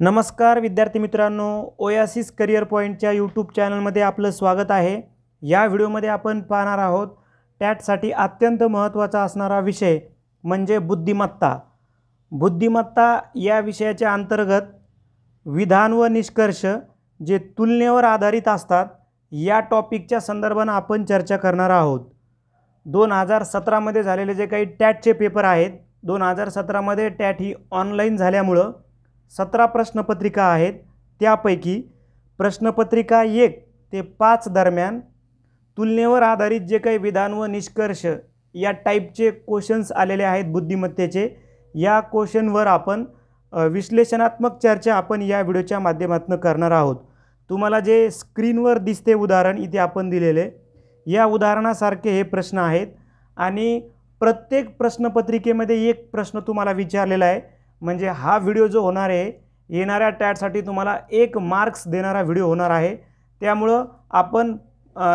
नमस्कार विद्यार्थी मित्रांनो ओयासिस करिअर पॉईंटच्या यूट्यूब चॅनलमध्ये आपलं स्वागत आहे या व्हिडिओमध्ये आपण पाहणार आहोत टॅटसाठी अत्यंत महत्त्वाचा असणारा विषय म्हणजे बुद्धिमत्ता बुद्धिमत्ता या विषयाच्या अंतर्गत विधान व निष्कर्ष जे तुलनेवर आधारित असतात या टॉपिकच्या संदर्भानं आपण चर्चा करणार आहोत दोन हजार सतरामध्ये झालेले जे काही टॅटचे पेपर आहेत दोन हजार सतरामध्ये टॅट ही ऑनलाईन झाल्यामुळं सतरा प्रश्नपत्रिका आहेत त्यापैकी प्रश्नपत्रिका एक ते पाच दरम्यान तुलनेवर आधारित जे काही विधान व निष्कर्ष या टाईपचे क्वेश्चन्स आलेले आहेत बुद्धिमत्तेचे या क्वेश्चनवर आपण विश्लेषणात्मक चर्चा आपण या व्हिडिओच्या माध्यमातून करणार आहोत तुम्हाला जे स्क्रीनवर दिसते उदाहरण इथे आपण दिलेले या उदाहरणासारखे हे प्रश्न आहेत आणि प्रत्येक प्रश्नपत्रिकेमध्ये एक प्रश्न तुम्हाला विचारलेला आहे म्हणजे हा व्हिडिओ जो होणार आहे येणाऱ्या टॅटसाठी तुम्हाला एक मार्क्स देणारा व्हिडिओ होणार आहे त्यामुळं आपण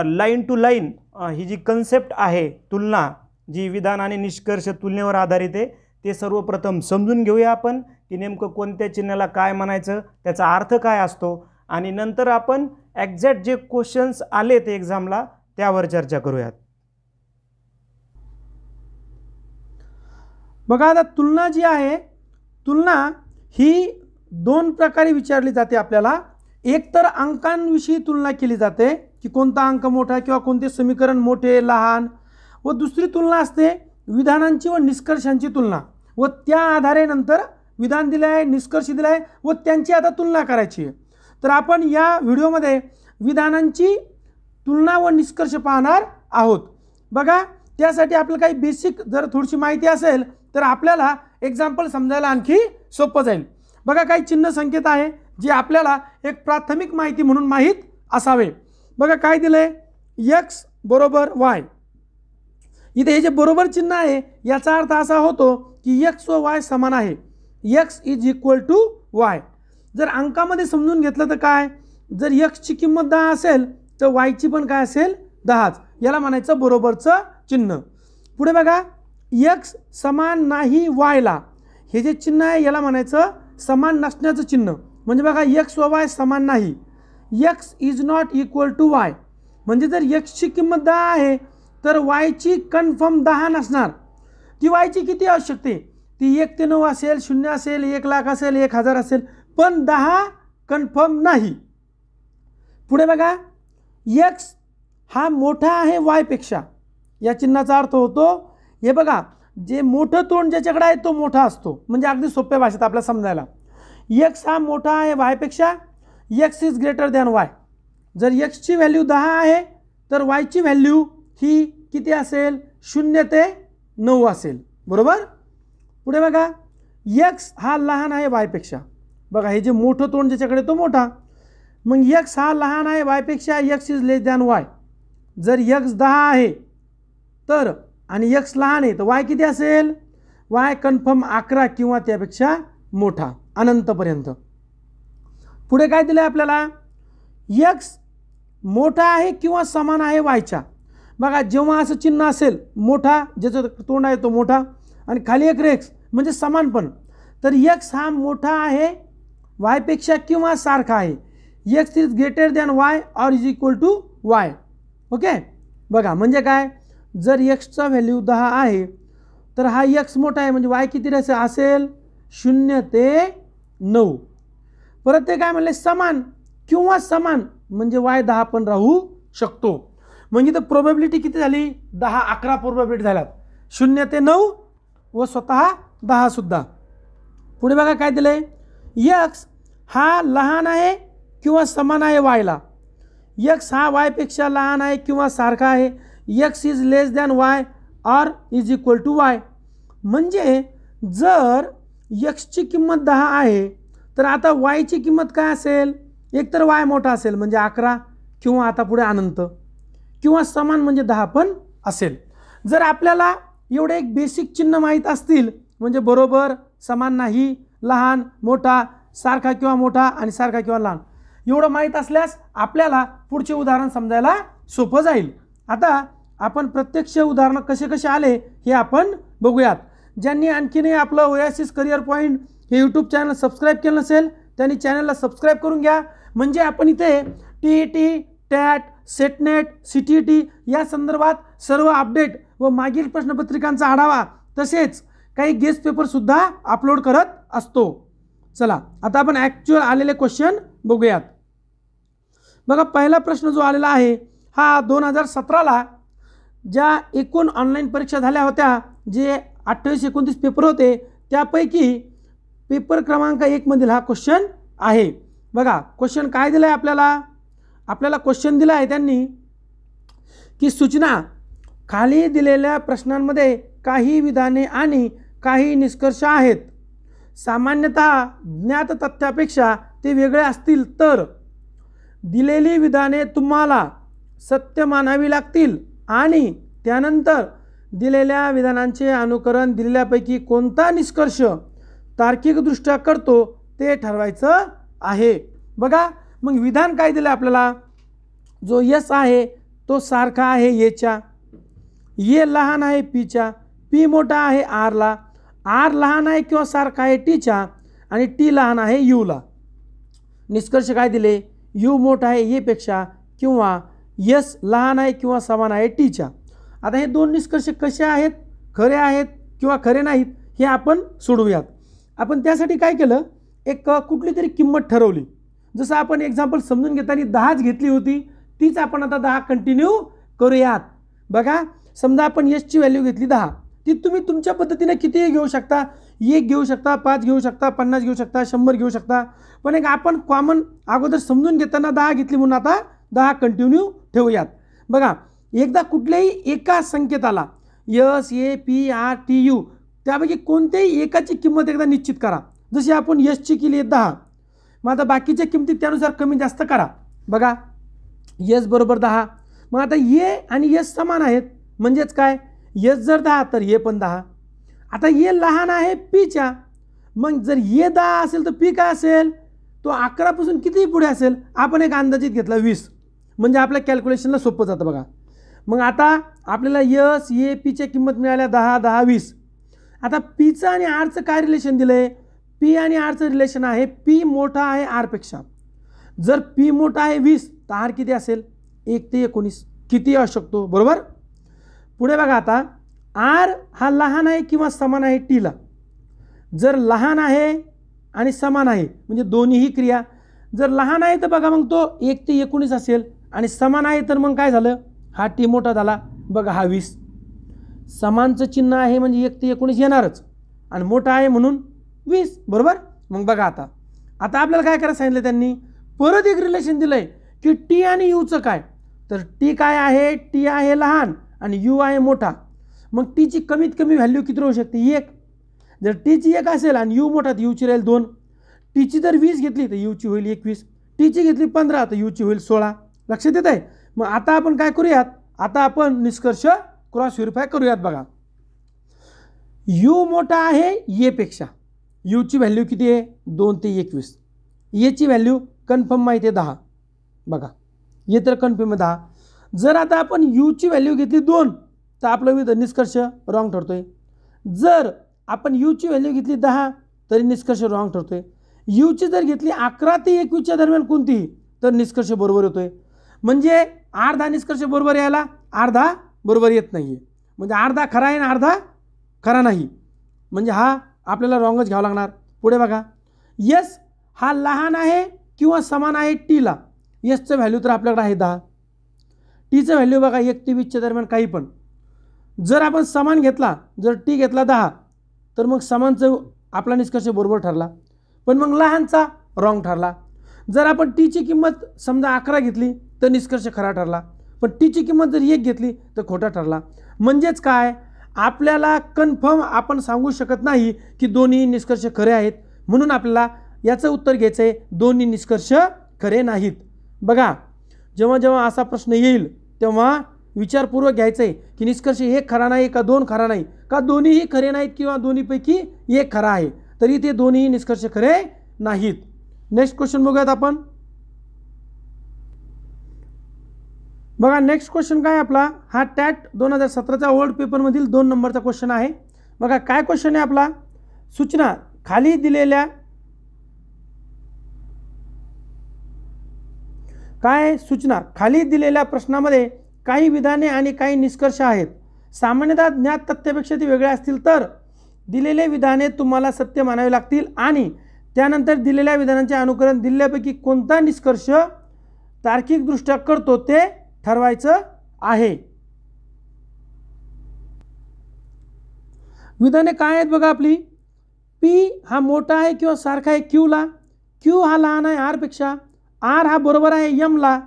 लाईन टू लाईन ही जी कन्सेप्ट आहे तुलना जी विधान आणि निष्कर्ष तुलनेवर आधारित आहे ते सर्वप्रथम समजून घेऊया आपण की नेमकं कोणत्या चिन्हाला काय म्हणायचं त्याचा अर्थ काय असतो आणि नंतर आपण एक्झॅक्ट जे क्वेश्चन्स आले ते एक्झामला त्यावर चर्चा करूयात बघा आता तुलना जी आहे तुलना ही दोन प्रकारे विचारली जाते आपल्याला एक तर अंकांविषयी तुलना केली जाते की कोणता अंक मोठा किंवा कोणते समीकरण मोठे लहान व दुसरी तुलना असते विधानांची व निष्कर्षांची तुलना व त्या आधारे नंतर विधान दिलं आहे निष्कर्ष दिला आहे व त्यांची आता तुलना करायची आहे तर आपण या व्हिडिओमध्ये विधानांची तुलना व निष्कर्ष पाहणार आहोत बघा त्यासाठी आपलं काही बेसिक जर थोडीशी माहिती असेल तर आपल्याला एक्झाम्पल समजायला आणखी सोपं जाईल बघा काही चिन्ह संकेत आहे जे आपल्याला एक प्राथमिक माहिती म्हणून माहीत असावे बघा काय दिलं आहे यक्स बरोबर वाय इथे हे जे बरोबर चिन्ह आहे याचा अर्थ असा होतो की यक्स व वाय समान आहे X is equal to Y जर अंकामध्ये समजून घेतलं तर काय जर यक्सची किंमत दहा असेल तर वायची पण काय असेल दहाच याला म्हणायचं बरोबरचं चिन्ह पुढे बघा यक्स समान नाही वायला हे जे चिन्ह आहे याला म्हणायचं समान नसण्याचं चिन्ह म्हणजे बघा यक्स व वाय समान नाही X is not equal to Y म्हणजे जर यक्सची किंमत दहा आहे तर वायची कन्फर्म दहा नसणार ती वायची किती असू शकते ती एक ते नऊ असेल शून्य असेल एक लाख असेल एक हजार असेल पण दहा कन्फर्म नाही पुढे बघा यक्स हा मोठा आहे वायपेक्षा या चिन्हाचा अर्थ होतो हे बघा जे मोठं तोंड ज्याच्याकडे आहे तो मोठा असतो म्हणजे अगदी सोप्या भाषेत आपल्याला समजायला यक्स हा मोठा आहे वायपेक्षा X is greater than Y जर यक्सची व्हॅल्यू दहा आहे तर वायची व्हॅल्यू ही किती असेल शून्य ते नऊ असेल बरोबर पुढे बघा यक्स हा लहान आहे वायपेक्षा बघा हे जे मोठं तोंड ज्याच्याकडे तो मोठा मग यक्स हा लहान आहे वायपेक्षा X is less than Y जर यक्स दहा आहे तर आणि यक्स लहान आहे तर वाय किती असेल वाय कन्फर्म अकरा किंवा त्यापेक्षा मोठा अनंतपर्यंत पुढे काय दिलं आहे आपल्याला यक्स मोठा आहे किंवा समान आहे वायच्या बघा जेव्हा असं चिन्ह असेल मोठा ज्याचं तोंड आहे तो मोठा आणि खाली एक रेक्स म्हणजे समान पण तर यक्स हा मोठा आहे वायपेक्षा किंवा सारखा आहे X is greater than Y or is equal to Y okay बघा म्हणजे काय जर यक्सचा व्हॅल्यू दहा आहे तर हा यक्स मोठा आहे म्हणजे वाय किती असेल असेल शून्य ते नऊ परत ते काय म्हणले समान किंवा समान म्हणजे वाय दहा पण राहू शकतो म्हणजे तर प्रोबॅबिलिटी किती झाली दहा अकरा प्रोबेबिलिटी झाल्यात शून्य ते नऊ व स्वतः दहासुद्धा पुढे बघा काय दिलं आहे यक्स हा लहान आहे किंवा समान आहे वायला यक्स हा वायपेक्षा लहान आहे किंवा सारखा आहे X is less than Y or is equal to Y म्हणजे जर यक्सची किंमत दहा आहे तर आता वायची किंमत काय असेल एकतर वाय मोठा असेल म्हणजे अकरा किंवा आता पुढे अनंत किंवा समान म्हणजे दहा पण असेल जर आपल्याला एवढे एक बेसिक चिन्ह माहीत असतील म्हणजे बरोबर समान नाही लहान मोठा सारखा किंवा मोठा आणि सारखा किंवा लहान एवढं माहीत असल्यास आपल्याला पुढचे उदाहरण समजायला सोपं जाईल आता आपण प्रत्यक्ष उदाहरणं कसे कसे आले हे आपण बघूयात ज्यांनी आणखीनही आपलं ओयासिस करिअर पॉईंट हे यूट्यूब चॅनल सबस्क्राईब केलं नसेल त्यांनी चॅनलला सबस्क्राईब करून घ्या म्हणजे आपण इथे T E T TAT SET NET C T T या संदर्भात सर्व अपडेट व मागील प्रश्नपत्रिकांचा आढावा तसेच काही गेस्ट पेपरसुद्धा अपलोड करत असतो चला आता आपण ॲक्च्युअल आलेले क्वेश्चन बघूयात बघा पहिला प्रश्न जो आलेला आहे हा दोन हजार सतराला ज्या एकूण ऑनलाईन परीक्षा झाल्या होत्या जे अठ्ठावीसशे एकोणतीस पेपर होते त्यापैकी पेपर क्रमांक एकमधील हा क्वेश्चन आहे बघा क्वेश्चन काय दिलं आहे आपल्याला आपल्याला क्वेश्चन दिला आहे त्यांनी की सूचना खाली दिलेल्या प्रश्नांमध्ये काही विधाने आणि काही निष्कर्ष आहेत सामान्यत ज्ञात तथ्यापेक्षा ते वेगळे असतील तर दिलेली विधाने तुम्हाला सत्य मानावी लागतील आणि त्यानंतर दिलेल्या विधानांचे अनुकरण दिलेल्यापैकी कोणता निष्कर्ष तार्किकदृष्ट्या करतो ते ठरवायचं आहे बघा मग विधान काय दिलं आपल्याला जो यस आहे तो सारखा आहे येच्या ये लहान आहे पीच्या पी मोठा आहे आरला आर लहान आहे किंवा सारखा आहे टीच्या आणि टी लहान आहे यूला निष्कर्ष काय दिले यू मोठा आहे येपेक्षा किंवा यस लहान आहे किंवा समान आहे टीच्या आता हे दोन निष्कर्ष कसे आहेत खरे आहेत किंवा खरे नाहीत हे आपण सोडवूयात आपण त्यासाठी काय केलं एक कुठली तरी किंमत ठरवली जसं आपण एक्झाम्पल समजून घेताना दहाच घेतली होती तीच आपण आता दहा कंटिन्यू करूयात बघा समजा आपण यसची व्हॅल्यू घेतली दहा ती तुम्ही तुमच्या पद्धतीने कितीही घेऊ शकता एक घेऊ शकता पाच घेऊ शकता पन्नास घेऊ शकता शंभर घेऊ शकता पण एक आपण कॉमन अगोदर समजून घेताना दहा घेतली म्हणून आता दहा कंटिन्यू ठेवूयात बघा एकदा कुठल्याही एका संकेताला S A P R T U त्यापैकी कोणत्याही एकाची किंमत एकदा निश्चित करा जशी आपण यसची केली आहे दहा मग आता बाकीच्या किमती त्यानुसार कमी जास्त करा बघा यस बरोबर दहा मग आता ये आणि यस समान आहेत म्हणजेच काय यस जर दहा तर ये पण दहा आता ये लहान आहे पीच्या मग जर ये दहा असेल तर पी काय असेल तो अकरापासून कितीही पुढे असेल आपण एक अंदाजित घेतला वीस म्हणजे आपल्या कॅल्क्युलेशनला सोपं जातं बघा मग आता आपल्याला यस ए पीच्या किंमत मिळाल्या दहा दहा वीस आता पीचं आणि आरचं काय रिलेशन दिलं आहे पी आणि आरचं रिलेशन आहे पी मोठा आहे आरपेक्षा जर पी मोठा आहे वीस तर आर किती असेल एक ते एकोणीस किती असू शकतो बरोबर पुढे बघा आता आर हा लहान आहे किंवा समान आहे टीला जर लहान आहे आणि समान आहे म्हणजे दोन्हीही क्रिया जर लहान आहे तर बघा मग तो एक ते एकोणीस असेल आणि समान आहे तर मग काय झालं हा टी मोठा झाला बघा हा वीस समानचं चिन्ह आहे म्हणजे एक ते एकोणीस येणारच आणि मोठा आहे म्हणून वीस बरोबर मग बघा आता आता आपल्याला काय करायला सांगितलं त्यांनी परत एक रिलेशन दिलं आहे की टी आणि यूचं काय तर टी काय आहे टी आहे लहान आणि यू आहे मोठा मग टीची कमीत कमी व्हॅल्यू किती राहू शकते एक जर टीची एक असेल आणि यू मोठा तर यूची राहील दोन टीची जर वीस घेतली तर यूची होईल एकवीस टीची घेतली पंधरा तर यूची होईल सोळा लक्षात येत आहे मग आता आपण काय करूयात आता आपण निष्कर्ष क्रॉस व्हेरीफाय करूयात बघा यू मोठा आहे येपेक्षा e यूची व्हॅल्यू किती आहे दोन ते एकवीस येची व्हॅल्यू कन्फर्म माहिती आहे दहा बघा ये e तर कन्फर्म दहा जर आता आपण यूची व्हॅल्यू घेतली दोन तर आपलं विध निष्कर्ष रॉंग ठरतो आहे जर आपण यूची व्हॅल्यू घेतली दहा तरी निष्कर्ष रॉंग ठरतो आहे यूची जर घेतली अकरा ते एकवीसच्या दरम्यान कोणती तर निष्कर्ष बरोबर होतोय आहे म्हणजे अर्धा निष्कर्ष बरोबर यायला अर्धा बरोबर येत नाही आहे म्हणजे अर्धा खरा आहे आणि अर्धा खरा नाही म्हणजे हा आपल्याला रॉंगच घ्यावा लागणार पुढे बघा यस हा लहान आहे किंवा समान आहे टीला यसचं व्हॅल्यू तर आपल्याकडे आहे दहा टीचं व्हॅल्यू बघा एक ते वीसच्या दरम्यान काही पण जर आपण समान घेतला जर टी घेतला दहा तर मग समानचं आपला निष्कर्ष बरोबर ठरला पण मग लहानचा रॉंग ठरला जर आपण टीची किंमत समजा अकरा घेतली तर निष्कर्ष खरा ठरला पण तिची किंमत जर एक घेतली तर खोटा ठरला म्हणजेच काय आपल्याला कन्फर्म आपण सांगू शकत नाही की दोन्ही निष्कर्ष खरे आहेत म्हणून आपल्याला याचं उत्तर घ्यायचं आहे दोन्ही निष्कर्ष खरे नाहीत बघा जेव्हा जेव्हा असा प्रश्न येईल तेव्हा विचारपूर्वक घ्यायचं आहे की निष्कर्ष एक खरा नाही का दोन खरा नाही का दोन्हीही खरे नाहीत किंवा दोन्हीपैकी एक खरा आहे तरी ते दोन्ही निष्कर्ष खरे नाहीत नेक्स्ट क्वेश्चन बघूयात आपण बघा नेक्स्ट क्वेश्चन काय आपला हा टॅट दोन हजार सतराचा वर्ल्ड पेपरमधील दोन नंबरचा क्वेश्चन आहे बघा काय क्वेश्चन आहे आपला सूचना खाली दिलेल्या काय सूचना खाली दिलेल्या प्रश्नामध्ये काही विधाने आणि काही निष्कर्ष आहेत सामान्यतः ज्ञात तथ्यापेक्षा ते वेगळे असतील तर दिलेले विधाने तुम्हाला सत्य मानावे लागतील आणि त्यानंतर दिलेल्या विधानांचे अनुकरण दिल्यापैकी कोणता निष्कर्ष तार्किकदृष्ट्या करतो ते ठरवायचं आहे विधाने काय आहेत बघा आपली पी हा मोठा आहे किंवा सारखा आहे क्यूला क्यू हा लहान आहे पेक्षा आर हा बरोबर आहे यमला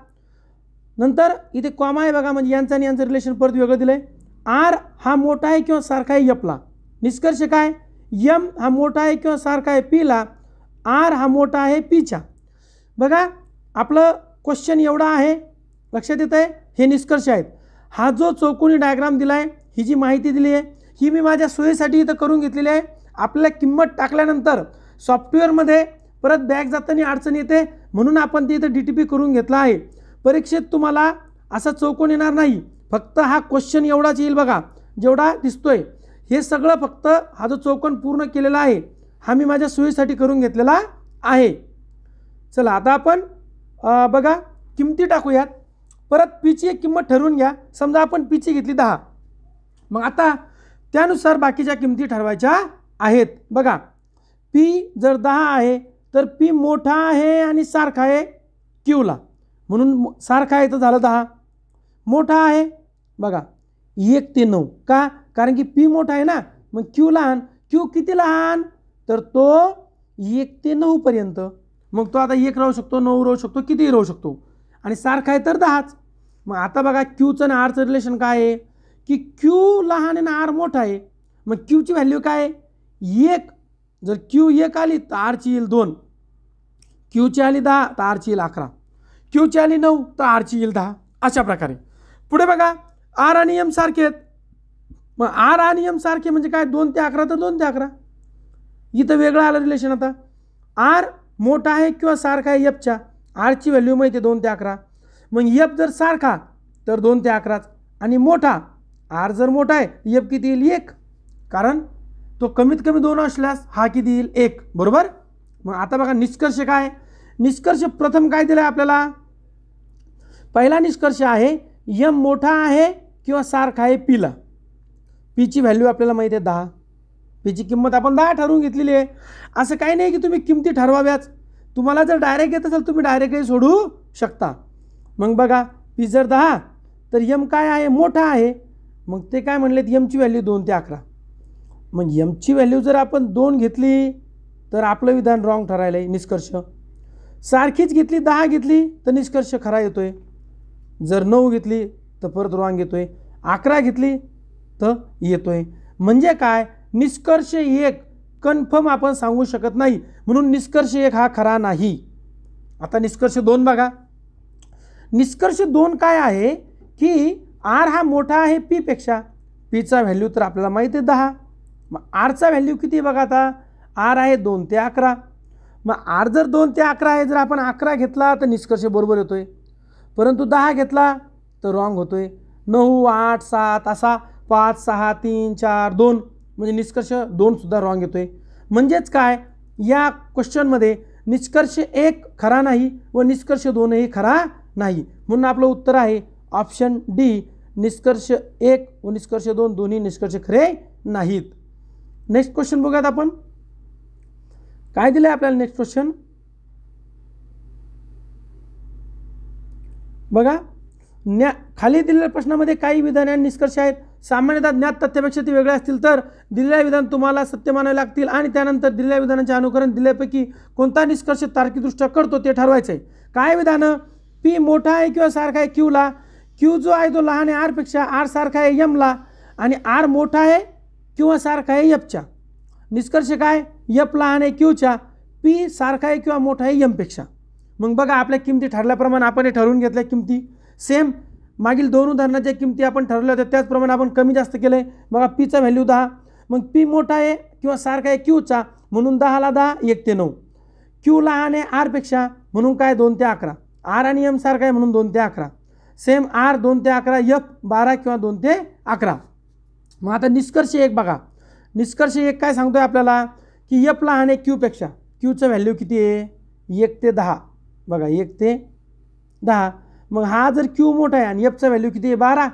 नंतर इथे कॉमा आहे बघा म्हणजे यांचं आणि यांचं रिलेशन परत वेगळं दिलं आहे आर हा मोठा आहे किंवा सारखा आहे यपला निष्कर्ष काय यम हा मोठा आहे किंवा सारखा आहे पीला आर हा मोठा आहे पीच्या बघा आपलं क्वेश्चन एवढा आहे लक्षात येत आहे हे निष्कर्ष आहेत हा जो चौकोनी डायग्राम दिला आहे ही जी माहिती दिली आहे ही मी माझ्या सोयीसाठी इथं करून घेतलेली आहे आपल्याला किंमत टाकल्यानंतर सॉफ्टवेअरमध्ये परत बॅग जाताना अडचण येते म्हणून आपण ती इथं डी टी पी करून घेतला आहे परीक्षेत तुम्हाला असा चौकोन येणार नाही फक्त हा क्वेश्चन एवढाच येईल बघा जेवढा दिसतोय हे सगळं फक्त हा जो चौकोन पूर्ण केलेला आहे हा मी माझ्या सोयीसाठी करून घेतलेला आहे चला आता आपण बघा किमती टाकूयात परत पीची एक किंमत ठरवून घ्या समजा आपण पीची घेतली दहा मग आता त्यानुसार बाकीच्या किमती ठरवायच्या आहेत बघा पी जर दहा आहे तर पी मोठा आहे आणि सारखा आहे क्यूला म्हणून सारखा आहे तर झालं दहा मोठा आहे बघा एक ते नऊ का कारण की पी मोठा आहे ना मग क्यू लहान क्यू किती लहान तर तो एक ते नऊपर्यंत मग तो आता एक राहू शकतो नऊ राहू शकतो कितीही राहू शकतो आणि सारखा आहे तर दहाच मग आता बघा क्यूचं आणि आरचं रिलेशन काय आहे की क्यू लहान आणि आर मोठा आहे मग क्यूची व्हॅल्यू काय आहे एक जर क्यू एक आली तर आरची येईल दोन क्यूची आली दहा तर आरची येईल अकरा क्यूची आली नऊ तर आरची येईल दहा अशा प्रकारे पुढे बघा आर आणि एम सारखे आहेत मग आर आणि एम सारखे म्हणजे काय दोन ते अकरा तर दोन ते अकरा इथं वेगळं आलं रिलेशन आता आर मोठा आहे किंवा सारखा आहे एफच्या आरची व्हॅल्यू माहिती आहे दोन ते अकरा मग यप जर सारखा तर दोन ते अकराच आणि मोठा आर जर मोठा आहे यप किती येईल एक कारण तो कमीत कमी दोन असल्यास हा किती येईल एक बरोबर मग आता बघा निष्कर्ष काय निष्कर्ष प्रथम काय दिला आपल्याला पहिला निष्कर्ष आहे यम मोठा आहे किंवा सारखा आहे पीला पीची व्हॅल्यू आपल्याला माहिती आहे दहा पीची किंमत आपण दहा ठरवून घेतलेली आहे असं काही नाही की तुम्ही किमती ठरवाव्याच तुम्हाला जर डायरेक्ट येत असेल तुम्ही डायरेक्टही सोडू शकता मग बघा पी जर दहा तर यम काय आहे मोठा आहे मग ते काय म्हणलेत यमची व्हॅल्यू दोन ते अकरा मग यमची व्हॅल्यू जर आपण दोन घेतली तर आपलं विधान रॉंग ठरायला आहे निष्कर्ष सारखीच घेतली दहा घेतली तर निष्कर्ष खरा येतो आहे जर नऊ घेतली तर परत रॉंग येतो आहे अकरा घेतली तर येतो आहे म्हणजे काय निष्कर्ष एक कन्फर्म आपण सांगू शकत नाही म्हणून निष्कर्ष एक हा खरा नाही आता निष्कर्ष दोन बघा निष्कर्ष दोन काय आहे की आर हा मोठा आहे पीपेक्षा पीचा व्हॅल्यू तर आपल्याला माहीत आहे दहा मग आरचा व्हॅल्यू किती बघा आता आर आहे दोन ते अकरा मग आर जर दोन ते अकरा आहे जर आपण अकरा घेतला तर निष्कर्ष बरोबर येतो आहे परंतु दहा घेतला तर रॉंग होतो आहे नऊ आठ सात असा पाच सहा तीन चार दोन म्हणजे निष्कर्ष दोनसुद्धा रॉंग येतोय आहे म्हणजेच काय या क्वेश्चनमध्ये निष्कर्ष एक खरा नाही व निष्कर्ष दोनही खरा नाही म्हणून आपलं उत्तर आहे ऑप्शन डी निष्कर्ष एक व निष्कर्ष दोन दोन्ही निष्कर्ष खरे नाहीत नेक्स्ट क्वेश्चन बघूयात आपण काय दिलं आहे आपल्याला नेक्स्ट क्वेश्चन बघा न्या खाली दिलेल्या प्रश्नामध्ये काही विधाने आणि निष्कर्ष आहेत सामान्यतः ज्ञात तथ्यापेक्षा ते वेगळे असतील तर दिलेल्या विधान तुम्हाला सत्य मानावे लागतील आणि त्यानंतर दिलेल्या विधानांचे अनुकरण दिल्यापैकी कोणता निष्कर्ष तार्किकदृष्ट्या करतो ते ठरवायचं आहे काय विधानं पी मोठा आहे किंवा सारखा आहे क्यूला क्यू जो आहे तो लहान आहे आरपेक्षा आर सारखा आहे यमला आणि आर मोठा आहे किंवा सारखा आहे यपच्या निष्कर्ष काय यप लहान आहे क्यूच्या पी सारखा आहे किंवा मोठा आहे यमपेक्षा मग बघा आपल्या किमती ठरल्याप्रमाणे आपण हे ठरवून घेतल्या किमती सेम मागील दोन उदाहरणाच्या किमती आपण ठरवल्या होत्या त्याचप्रमाणे आपण कमी जास्त केलं आहे बघा पीचा व्हॅल्यू दहा मग पी मोठा आहे किंवा सारखा आहे क्यूचा म्हणून दहाला दहा एक ते नऊ क्यू लहान आहे आरपेक्षा म्हणून काय दोन ते अकरा आर आणि एम सारखा आहे म्हणून दोन ते अकरा सेम आर दोन ते अकरा यफ बारा किंवा दोन ते अकरा मग आता निष्कर्ष एक बघा निष्कर्ष एक काय सांगतो आहे आपल्याला की यफ लहान आहे क्यूपेक्षा क्यूचं व्हॅल्यू किती आहे एक ते दहा बघा एक ते दहा मग हा जर क्यू मोठा आहे आणि यफचा व्हॅल्यू किती आहे बारा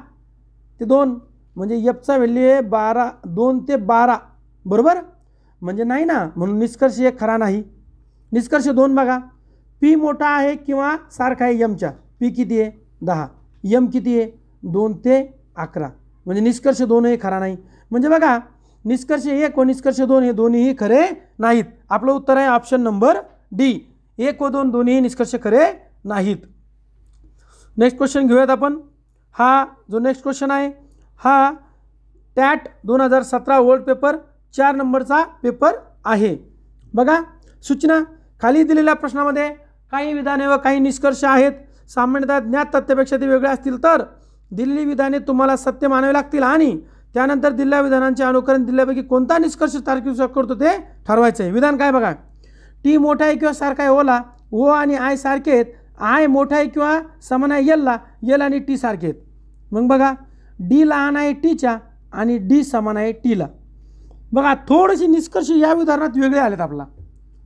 ते दोन म्हणजे यफचा व्हॅल्यू आहे बारा दोन ते बारा बरोबर म्हणजे नाही ना म्हणून निष्कर्ष एक खरा नाही निष्कर्ष दोन बघा पी मोठा आहे किंवा सारखा आहे यमच्या पी किती आहे दहा यम किती आहे दोन ते अकरा म्हणजे निष्कर्ष दोनही खरा नाही म्हणजे बघा निष्कर्ष एक व निष्कर्ष दोन हे दोन्हीही खरे नाहीत आपलं उत्तर आहे ऑप्शन नंबर डी एक व दोन दोन्हीही निष्कर्ष खरे नाहीत नेक्स्ट क्वेश्चन घेऊयात आपण हा जो नेक्स्ट क्वेश्चन आहे हा टॅट दोन हजार सतरा वर्ल्ड पेपर चार नंबरचा पेपर आहे बघा सूचना खाली दिलेल्या प्रश्नामध्ये काही विधाने व काही निष्कर्ष आहेत सामान्यतः ज्ञात तथ्यापेक्षा ते वेगळे असतील तर दिल्ली विधाने तुम्हाला सत्य मानावे लागतील आणि त्यानंतर दिल्ल्या विधानांचे अनुकरण दिल्ल्यापैकी कोणता निष्कर्ष तारखी करतो ते ठरवायचं आहे विधान काय बघा टी मोठा आहे किंवा सारखा आहे ओला ओ आणि आय सारखे आहेत आय मोठा आहे किंवा समान आहे यलला यल आणि टी सारखे आहेत मग बघा डी लहान आहे टीच्या आणि डी समान आहे टीला बघा थोडेसे निष्कर्ष या उदाहरणात वेगळे आलेत आपला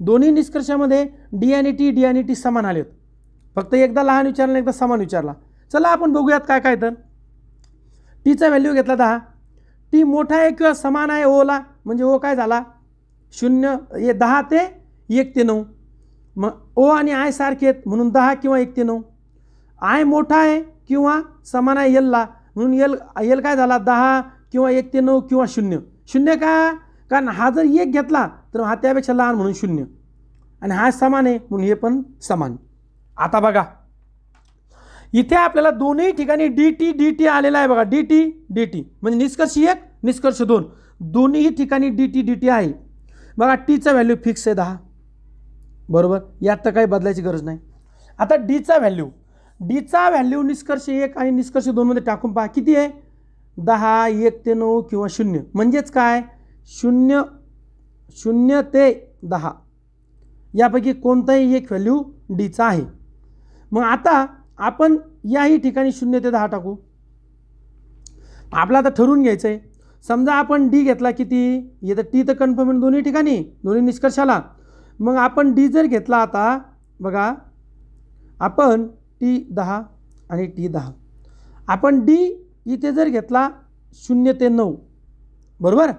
दोन्ही निष्कर्षामध्ये डी आणि टी डी आणि टी समान आलेत फक्त एकदा लहान विचारला एकदा समान विचारला चला आपण बघूयात काय काय तर टीचा व्हॅल्यू घेतला दहा टी मोठा आहे किंवा समान आहे ओला म्हणजे ओ काय झाला शून्य हे दहा ते एक ते नऊ मग ओ आणि आय सारखे आहेत म्हणून दहा किंवा एक ते नऊ आय मोठा आहे किंवा समान आहे यलला म्हणून यल यल काय झाला दहा किंवा एक ते नऊ किंवा शून्य शून्य का कारण हा जर एक घेतला तर हा त्यापेक्षा लहान म्हणून शून्य आणि हा समान आहे म्हणून हे पण समान आता बघा इथे आपल्याला दोन्ही ठिकाणी डी टी डी टी आलेला आहे बघा डी टी डी टी म्हणजे निष्कर्ष एक निष्कर्ष दोन दोन्ही ठिकाणी डी टी डी टी आहे बघा टीचा व्हॅल्यू फिक्स आहे दहा बरोबर यात तर काही बदलायची गरज नाही आता डीचा व्हॅल्यू डीचा व्हॅल्यू निष्कर्ष एक आणि निष्कर्ष दोनमध्ये टाकून पहा किती आहे दहा एक ते नऊ किंवा शून्य म्हणजेच काय शून्य शून्य ते दहा यापैकी कोणताही एक व्हॅल्यू डीचा आहे मग आता आपण याही ठिकाणी शून्य ते दहा टाकू आपला आता ठरवून घ्यायचं आहे समजा आपण डी घेतला किती येतं टी तर कन्फर्म दोन्ही ठिकाणी दोन्ही निष्कर्षाला मग आपण डी जर घेतला आता बघा आपण टी दहा आणि टी दहा आपण डी इथे जर घेतला शून्य ते नऊ बरोबर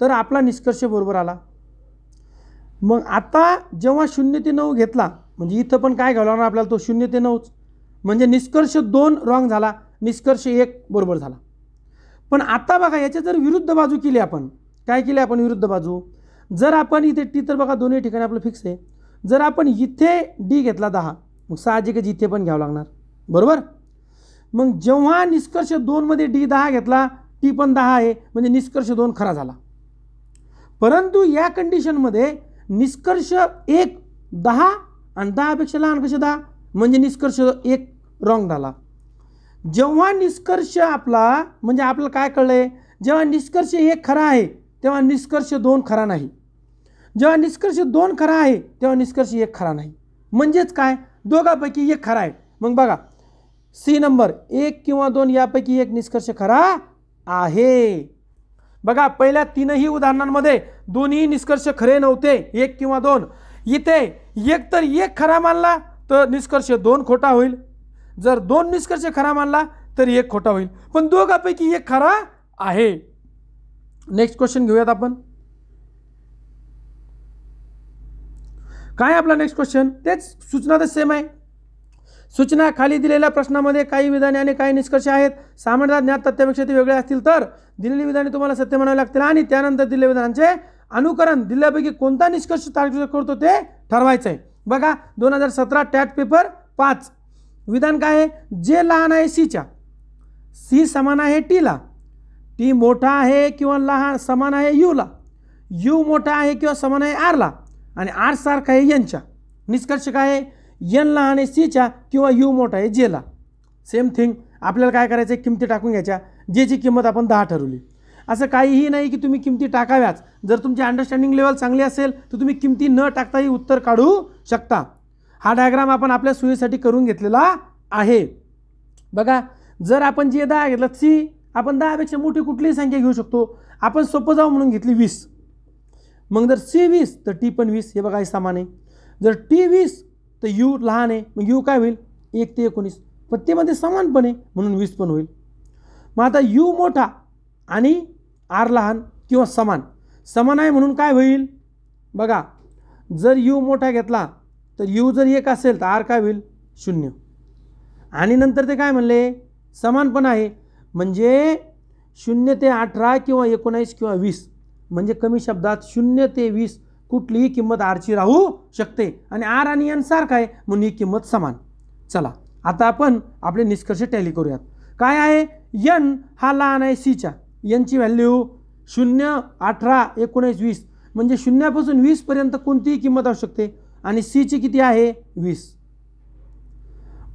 तर आपला निष्कर्ष बरोबर आला मग आता जेव्हा शून्य ते नऊ घेतला म्हणजे इथं पण काय घालवणार आपल्याला तो शून्य ते नऊच म्हणजे निष्कर्ष दोन रॉंग झाला निष्कर्ष एक बरोबर झाला पण आता बघा याच्या जर विरुद्ध बाजू केली आपण काय केले आपण विरुद्ध बाजू जर आपण इथे टी तर बघा दोन्ही ठिकाणी आपलं फिक्स आहे जर आपण इथे डी घेतला दहा मग साहजिकच इथे पण घ्यावं लागणार बरोबर मग जेव्हा निष्कर्ष दोनमध्ये डी दहा घेतला टी पण दहा आहे म्हणजे निष्कर्ष दोन खरा झाला परंतु या कंडिशनमध्ये निष्कर्ष एक दहा आणि दहापेक्षा लहान कसे दहा म्हणजे निष्कर्ष एक रॉंग झाला जेव्हा निष्कर्ष आपला म्हणजे आपल्याला काय कळलं जेव्हा निष्कर्ष एक खरा आहे तेव्हा निष्कर्ष दोन खरा नाही जेव्हा निष्कर्ष दोन खरा आहे तेव्हा निष्कर्ष एक खरा नाही म्हणजेच काय दोघापैकी एक खरा आहे मग बघा सी नंबर एक किंवा दोन यापैकी एक निष्कर्ष खरा आहे बघा पहिल्या तीनही उदाहरणांमध्ये दोन्ही निष्कर्ष खरे नव्हते एक किंवा दोन इथे एक तर एक खरा मानला तर निष्कर्ष दोन खोटा होईल जर दोन निष्कर्ष खरा मानला तर एक खोटा होईल पण दोघापैकी एक खरा आहे नेक्स्ट क्वेश्चन घेऊयात आपण काय आपला नेक्स्ट क्वेश्चन तेच सूचना तर सेम आहे सूचना खाली दिलेल्या प्रश्नामध्ये काही विधाने आणि काही निष्कर्ष आहेत सामान्यतः ज्ञात तथ्यापेक्षा ते वेगळे असतील तर दिलेली विधाने तुम्हाला सत्य म्हणावे लागतील आणि त्यानंतर दिलेल्या विधानांचे अनुकरण दिल्यापैकी कोणता निष्कर्ष तारखे करतो ते ठरवायचं आहे बघा दोन हजार सतरा टॅट पेपर पाच विधान काय आहे जे लहान आहे सीच्या सी समान आहे टीला टी मोठा आहे किंवा लहान समान आहे यूला यू मोठा आहे किंवा समान आहे आरला आणि आर सारखा आहे यांच्या निष्कर्ष काय आहे यन लहान आहे सीच्या किंवा यू मोठा आहे जेला सेम थिंग आपल्याला काय करायचं आहे किमती टाकून घ्यायच्या जेची किंमत आपण दहा ठरवली असं काहीही नाही की तुम्ही किमती टाकाव्याच जर तुमची अंडरस्टँडिंग लेवल चांगली असेल तर तुम्ही किमती न टाकताही उत्तर काढू शकता हा डायग्राम आपण आपल्या सोयीसाठी करून घेतलेला आहे बघा जर आपण जे दहा घेतलं सी आपण दहापेक्षा मोठी कुठलीही संख्या घेऊ शकतो आपण सोपं जाऊ म्हणून घेतली वीस मग जर सी वीस तर टी पण वीस हे बघा हे समान आहे जर टी वीस तर यू लहान आहे मग यू काय होईल एक ते एकोणीस मध्ये समानपणे म्हणून वीस पण होईल मग आता यू मोठा आणि आर लहान किंवा समान समान आहे म्हणून काय होईल बघा जर यू मोठा घेतला तर यू जर एक असेल तर आर काय होईल शून्य आणि नंतर ते काय म्हणले समान पण आहे म्हणजे शून्य ते अठरा किंवा एकोणावीस किंवा वीस म्हणजे कमी शब्दात शून्य ते वीस कुठलीही किंमत आरची राहू शकते आणि आर आणि एन सारखं आहे म्हणून ही किंमत समान चला आता आपण आपले निष्कर्ष टॅली करूयात काय आहे यन हा लहान आहे सीच्या यनची व्हॅल्यू शून्य अठरा एकोणीस वीस म्हणजे शून्यापासून वीसपर्यंत कोणतीही किंमत असू शकते आणि सीची किती आहे वीस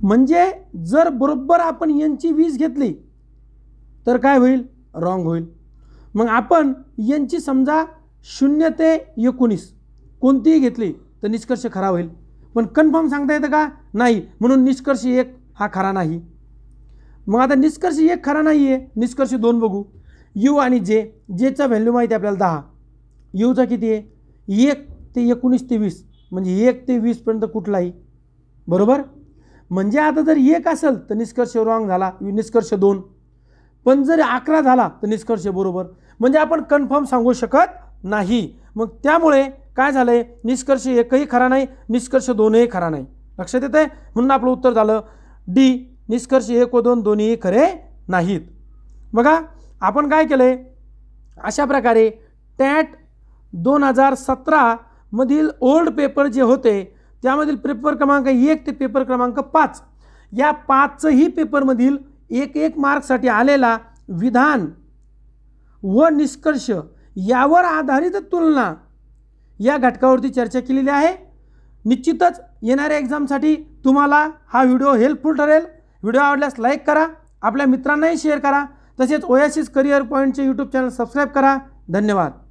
म्हणजे जर बरोबर आपण यांची वीस घेतली तर काय होईल रॉंग होईल मग आपण यांची समजा शून्य ते एकोणीस कोणतीही घेतली तर निष्कर्ष खरा होईल पण कन्फर्म सांगता येतं का नाही म्हणून निष्कर्ष एक हा खरा नाही मग आता निष्कर्ष एक खरा नाही आहे निष्कर्ष दोन बघू यू आणि जे जेचा व्हॅल्यू माहिती आहे आपल्याला दहा यूचा किती आहे एक ते एकोणीस ते वीस म्हणजे एक ते वीसपर्यंत कुठलाही बरोबर म्हणजे आता जर एक असेल तर निष्कर्ष रॉंग झाला निष्कर्ष दोन पण जर अकरा झाला तर निष्कर्ष बरोबर म्हणजे आपण कन्फर्म सांगू शकत नाही मग त्यामुळे काय झालं आहे निष्कर्ष एकही खरा नाही निष्कर्ष दोनही खरा नाही लक्षात येतं आहे म्हणून आपलं उत्तर झालं डी निष्कर्ष एक व दोन दोन्हीही खरे नाहीत बघा आपण काय केलं आहे अशा प्रकारे टॅट दोन हजार सतरामधील ओल्ड पेपर जे होते त्यामधील पेपर क्रमांक एक ते पेपर क्रमांक पाच या पाचही पेपरमधील एक एक मार्कसाठी आलेला विधान व निष्कर्ष यावर आधारित तुलना या घटकावरती चर्चा केलेली आहे निश्चितच येणाऱ्या एक्झामसाठी तुम्हाला हा व्हिडिओ हेल्पफुल ठरेल व्हिडिओ आवडल्यास लाईक करा आपल्या मित्रांनाही शेअर करा तसेच ओयासिस करिअर पॉईंटचे यूट्यूब चॅनल सबस्क्राईब करा धन्यवाद